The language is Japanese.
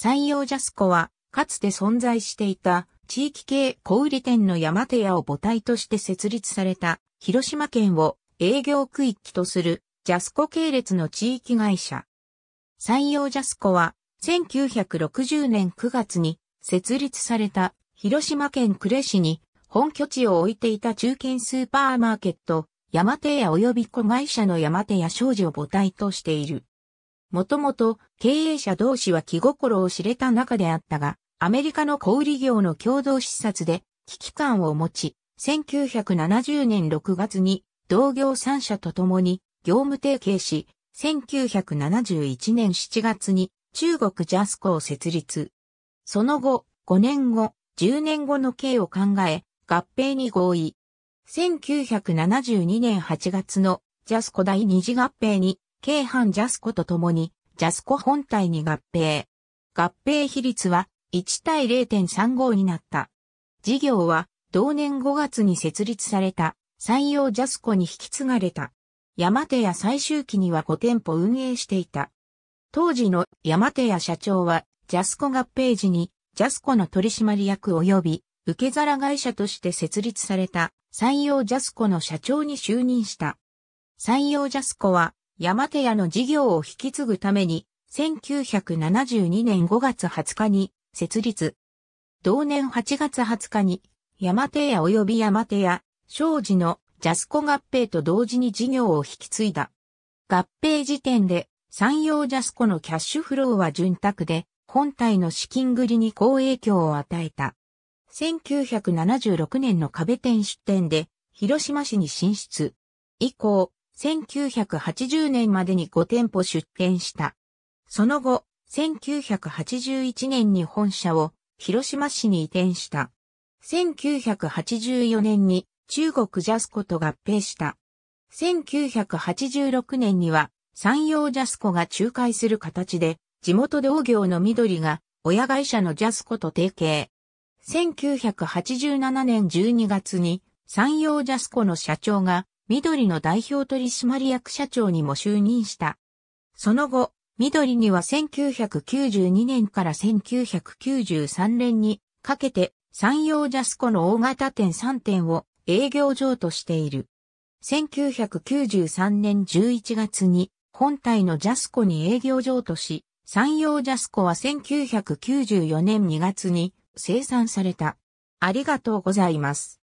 山陽ジャスコは、かつて存在していた地域系小売店の山手屋を母体として設立された広島県を営業区域とするジャスコ系列の地域会社。山陽ジャスコは1960年9月に設立された広島県呉市に本拠地を置いていた中堅スーパーマーケット、山手屋及び子会社の山手屋商事を母体としている。もともと経営者同士は気心を知れた中であったが、アメリカの小売業の共同視察で危機感を持ち、1970年6月に同業3社と共に業務提携し、1971年7月に中国ジャスコを設立。その後、5年後、10年後の経を考え、合併に合意。1972年8月のジャスコ第二次合併に京阪ジャスコと共に、ジャスコ本体に合併。合併比率は1対0.35になった。事業は同年5月に設立された山陽ジャスコに引き継がれた。山手屋最終期には5店舗運営していた。当時の山手屋社長はジャスコ合併時にジャスコの取締役及び受け皿会社として設立された山陽ジャスコの社長に就任した。山陽ジャスコは山手屋の事業を引き継ぐために、1972年5月20日に設立。同年8月20日に、山手屋及び山手屋、庄司のジャスコ合併と同時に事業を引き継いだ。合併時点で、山陽ジャスコのキャッシュフローは潤沢で、本体の資金繰りに好影響を与えた。1976年の壁店出店で、広島市に進出。以降、1980年までに5店舗出店した。その後、1981年に本社を広島市に移転した。1984年に中国ジャスコと合併した。1986年には山陽ジャスコが仲介する形で地元同業の緑が親会社のジャスコと提携。1987年12月に山陽ジャスコの社長が緑の代表取締役社長にも就任した。その後、緑には1992年から1993年にかけて山陽ジャスコの大型店3店を営業場としている。1993年11月に本体のジャスコに営業場とし、山陽ジャスコは1994年2月に生産された。ありがとうございます。